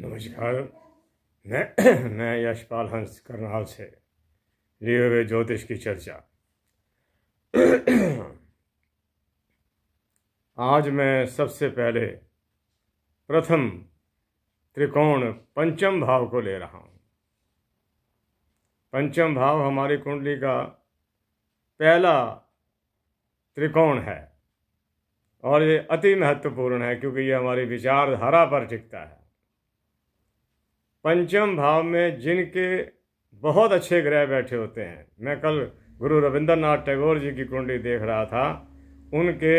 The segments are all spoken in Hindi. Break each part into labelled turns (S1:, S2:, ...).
S1: नमस्कार मैं मैं यशपाल हंस करनाल से लिए हुए ज्योतिष की चर्चा आज मैं सबसे पहले प्रथम त्रिकोण पंचम भाव को ले रहा हूँ पंचम भाव हमारी कुंडली का पहला त्रिकोण है और ये अति महत्वपूर्ण है क्योंकि ये हमारी विचारधारा पर टिकता है पंचम भाव में जिनके बहुत अच्छे ग्रह बैठे होते हैं मैं कल गुरु रविंद्रनाथ टैगोर जी की कुंडली देख रहा था उनके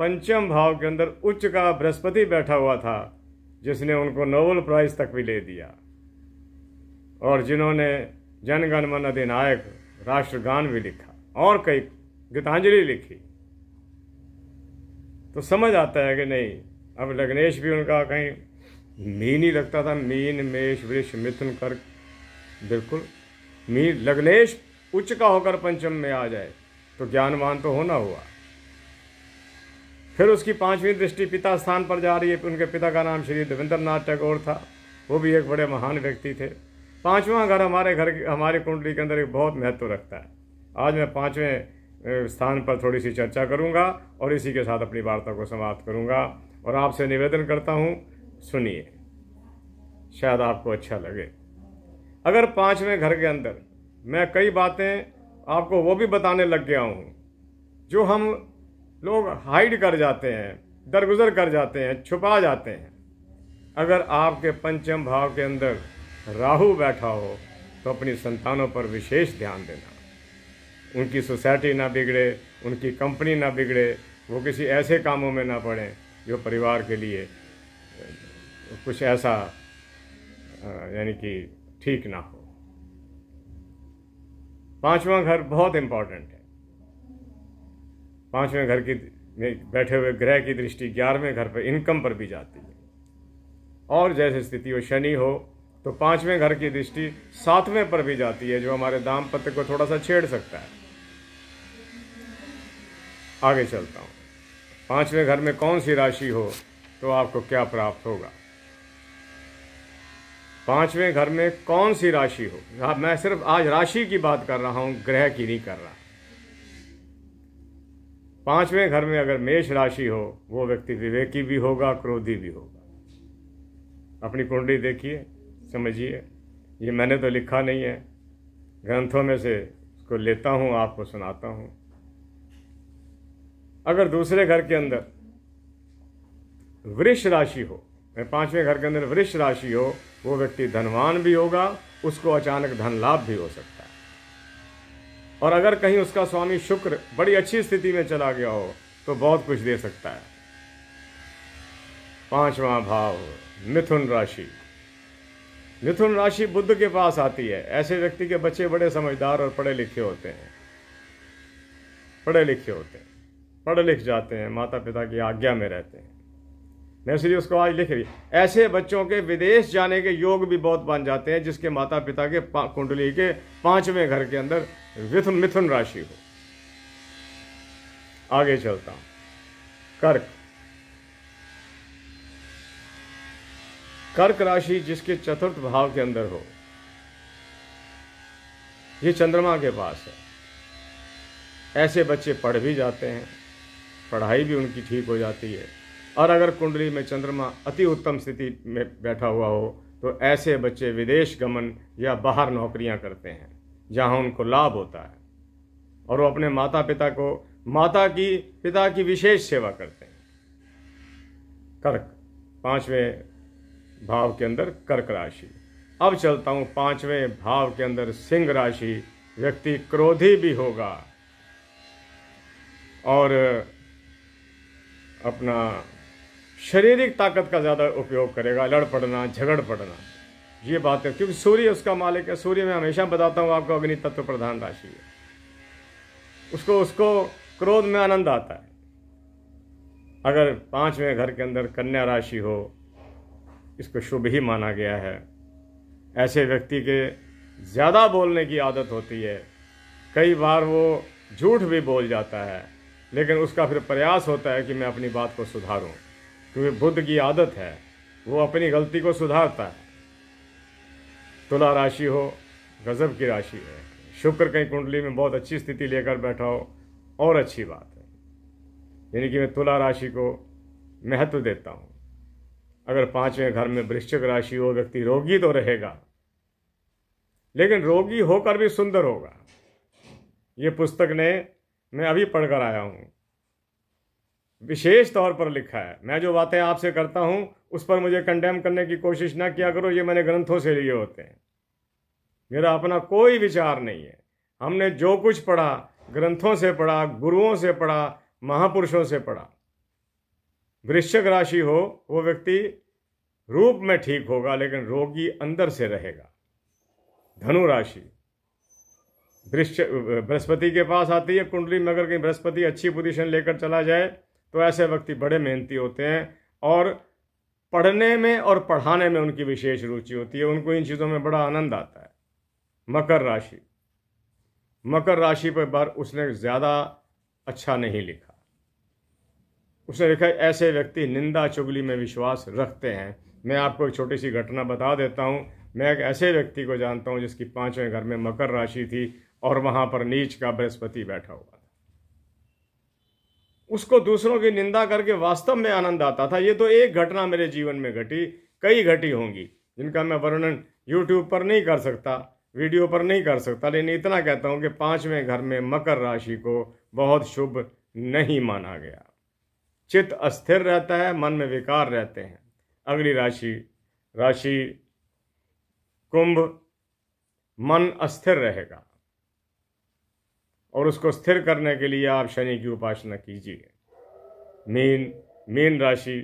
S1: पंचम भाव के अंदर उच्च का बृहस्पति बैठा हुआ था जिसने उनको नोबल प्राइज तक भी ले दिया और जिन्होंने मन अधिनायक राष्ट्रगान भी लिखा और कई गीतांजलि लिखी तो समझ आता है कि नहीं अब लग्नेश भी उनका कहीं मीन ही लगता था मीन मेष वृक्ष मिथुन कर बिल्कुल मीन लग्नेश उच्च का होकर पंचम में आ जाए तो ज्ञानवान तो होना हुआ फिर उसकी पांचवी दृष्टि पिता स्थान पर जा रही है उनके पिता का नाम श्री देवेंद्र नाथ टैगोर था वो भी एक बड़े महान व्यक्ति थे पांचवा घर हमारे घर हमारी कुंडली के अंदर एक बहुत महत्व रखता है आज मैं पाँचवें स्थान पर थोड़ी सी चर्चा करूंगा और इसी के साथ अपनी वार्ता को समाप्त करूँगा और आपसे निवेदन करता हूँ सुनिए शायद आपको अच्छा लगे अगर पाँचवें घर के अंदर मैं कई बातें आपको वो भी बताने लग गया हूँ जो हम लोग हाइड कर जाते हैं दरगुजर कर जाते हैं छुपा जाते हैं अगर आपके पंचम भाव के अंदर राहु बैठा हो तो अपनी संतानों पर विशेष ध्यान देना उनकी सोसाइटी ना बिगड़े उनकी कंपनी ना बिगड़े वो किसी ऐसे कामों में ना पड़ें जो परिवार के लिए कुछ ऐसा यानी कि ठीक ना हो पांचवा घर बहुत इंपॉर्टेंट है पांचवें घर की में बैठे हुए ग्रह की दृष्टि ग्यारहवें घर पर इनकम पर भी जाती है और जैसे स्थिति हो शनि हो तो पांचवें घर की दृष्टि सातवें पर भी जाती है जो हमारे दाम्पत्य को थोड़ा सा छेड़ सकता है आगे चलता हूं पांचवें घर में कौन सी राशि हो तो आपको क्या प्राप्त होगा पांचवें घर में कौन सी राशि हो मैं सिर्फ आज राशि की बात कर रहा हूं ग्रह की नहीं कर रहा पांचवें घर में अगर मेष राशि हो वो व्यक्ति विवेकी भी होगा क्रोधी भी होगा अपनी कुंडली देखिए समझिए ये मैंने तो लिखा नहीं है ग्रंथों में से इसको लेता हूँ आपको सुनाता हूँ अगर दूसरे घर के अंदर वृक्ष राशि हो पांचवें घर के अंदर वृक्ष राशि हो वो व्यक्ति धनवान भी होगा उसको अचानक धन लाभ भी हो सकता है और अगर कहीं उसका स्वामी शुक्र बड़ी अच्छी स्थिति में चला गया हो तो बहुत कुछ दे सकता है पांचवा भाव मिथुन राशि मिथुन राशि बुद्ध के पास आती है ऐसे व्यक्ति के बच्चे बड़े समझदार और पढ़े लिखे होते हैं पढ़े लिखे होते हैं पढ़ लिख जाते हैं माता पिता की आज्ञा में रहते हैं नर्सरी उसको आज लिख रही ऐसे बच्चों के विदेश जाने के योग भी बहुत बन जाते हैं जिसके माता पिता के कुंडली के पांचवें घर के अंदर मिथुन मिथुन राशि हो आगे चलता हूं कर्क कर्क राशि जिसके चतुर्थ भाव के अंदर हो ये चंद्रमा के पास है ऐसे बच्चे पढ़ भी जाते हैं पढ़ाई भी उनकी ठीक हो जाती है और अगर कुंडली में चंद्रमा अति उत्तम स्थिति में बैठा हुआ हो तो ऐसे बच्चे विदेश गमन या बाहर नौकरियां करते हैं जहां उनको लाभ होता है और वो अपने माता पिता को माता की पिता की विशेष सेवा करते हैं कर्क पांचवें भाव के अंदर कर्क राशि अब चलता हूँ पांचवें भाव के अंदर सिंह राशि व्यक्ति क्रोधी भी होगा और अपना शारीरिक ताकत का ज़्यादा उपयोग करेगा लड़ पड़ना झगड़ पड़ना ये बात है क्योंकि सूर्य उसका मालिक है सूर्य मैं हमेशा बताता हूँ आपको अग्नि तत्व प्रधान राशि है उसको उसको क्रोध में आनंद आता है अगर पाँचवें घर के अंदर कन्या राशि हो इसको शुभ ही माना गया है ऐसे व्यक्ति के ज़्यादा बोलने की आदत होती है कई बार वो झूठ भी बोल जाता है लेकिन उसका फिर प्रयास होता है कि मैं अपनी बात को सुधारूँ क्योंकि बुद्ध की आदत है वो अपनी गलती को सुधारता है तुला राशि हो गजब की राशि है शुक्र कहीं कुंडली में बहुत अच्छी स्थिति लेकर बैठा हो और अच्छी बात है यानी कि मैं तुला राशि को महत्व देता हूँ अगर पांचवें घर में वृश्चिक राशि हो व्यक्ति रोगी तो रहेगा लेकिन रोगी होकर भी सुंदर होगा ये पुस्तक ने मैं अभी पढ़कर आया हूँ विशेष तौर पर लिखा है मैं जो बातें आपसे करता हूं उस पर मुझे कंडेम करने की कोशिश ना किया करो ये मैंने ग्रंथों से लिए होते हैं मेरा अपना कोई विचार नहीं है हमने जो कुछ पढ़ा ग्रंथों से पढ़ा गुरुओं से पढ़ा महापुरुषों से पढ़ा वृश्चिक राशि हो वो व्यक्ति रूप में ठीक होगा लेकिन रोगी अंदर से रहेगा धनु राशि बृहस्पति के पास आती है कुंडली में अगर कहीं बृहस्पति अच्छी पोजीशन लेकर चला जाए तो ऐसे व्यक्ति बड़े मेहनती होते हैं और पढ़ने में और पढ़ाने में उनकी विशेष रुचि होती है उनको इन चीज़ों में बड़ा आनंद आता है मकर राशि मकर राशि पर बार उसने ज़्यादा अच्छा नहीं लिखा उसने लिखा ऐसे व्यक्ति निंदा चुगली में विश्वास रखते हैं मैं आपको एक छोटी सी घटना बता देता हूँ मैं एक ऐसे व्यक्ति को जानता हूँ जिसकी पाँचवें घर में मकर राशि थी और वहाँ पर नीच का बृहस्पति बैठा हुआ उसको दूसरों की निंदा करके वास्तव में आनंद आता था ये तो एक घटना मेरे जीवन में घटी कई घटी होंगी जिनका मैं वर्णन यूट्यूब पर नहीं कर सकता वीडियो पर नहीं कर सकता लेकिन इतना कहता हूँ कि पाँचवें घर में मकर राशि को बहुत शुभ नहीं माना गया चित्त अस्थिर रहता है मन में विकार रहते हैं अगली राशि राशि कुंभ मन अस्थिर रहेगा और उसको स्थिर करने के लिए आप शनि की उपासना कीजिए मीन मीन राशि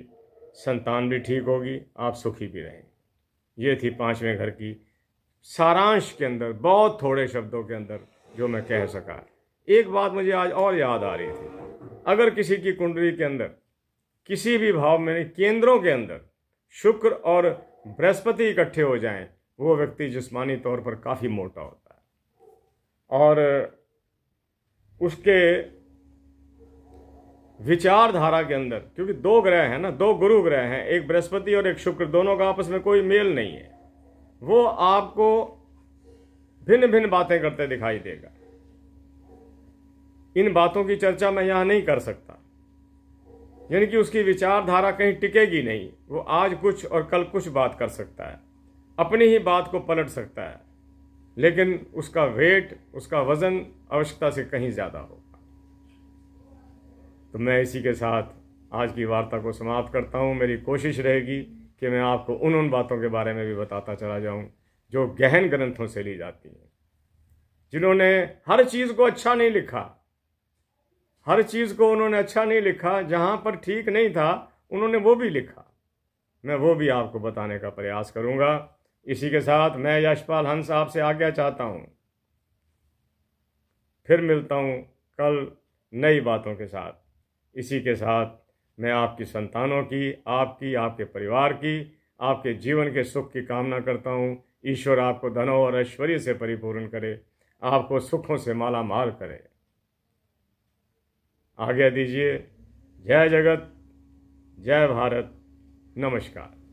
S1: संतान भी ठीक होगी आप सुखी भी रहें ये थी पांचवें घर की सारांश के अंदर बहुत थोड़े शब्दों के अंदर जो मैं कह सका एक बात मुझे आज और याद आ रही थी अगर किसी की कुंडली के अंदर किसी भी भाव में केंद्रों के अंदर शुक्र और बृहस्पति इकट्ठे हो जाएं वो व्यक्ति जिस्मानी तौर पर काफ़ी मोटा होता है और उसके विचारधारा के अंदर क्योंकि दो ग्रह हैं ना दो गुरु ग्रह हैं एक बृहस्पति और एक शुक्र दोनों का आपस में कोई मेल नहीं है वो आपको भिन्न भिन्न बातें करते दिखाई देगा इन बातों की चर्चा मैं यहां नहीं कर सकता यानी कि उसकी विचारधारा कहीं टिकेगी नहीं वो आज कुछ और कल कुछ बात कर सकता है अपनी ही बात को पलट सकता है लेकिन उसका वेट उसका वज़न आवश्यकता से कहीं ज़्यादा होगा तो मैं इसी के साथ आज की वार्ता को समाप्त करता हूँ मेरी कोशिश रहेगी कि मैं आपको उन उन बातों के बारे में भी बताता चला जाऊँ जो गहन ग्रंथों से ली जाती हैं जिन्होंने हर चीज़ को अच्छा नहीं लिखा हर चीज़ को उन्होंने अच्छा नहीं लिखा जहाँ पर ठीक नहीं था उन्होंने वो भी लिखा मैं वो भी आपको बताने का प्रयास करूँगा इसी के साथ मैं यशपाल हंस आपसे आज्ञा चाहता हूँ फिर मिलता हूँ कल नई बातों के साथ इसी के साथ मैं आपकी संतानों की आपकी आपके परिवार की आपके जीवन के सुख की कामना करता हूँ ईश्वर आपको धनों और ऐश्वर्य से परिपूर्ण करे आपको सुखों से माला माल करे आज्ञा दीजिए जय जगत जय भारत नमस्कार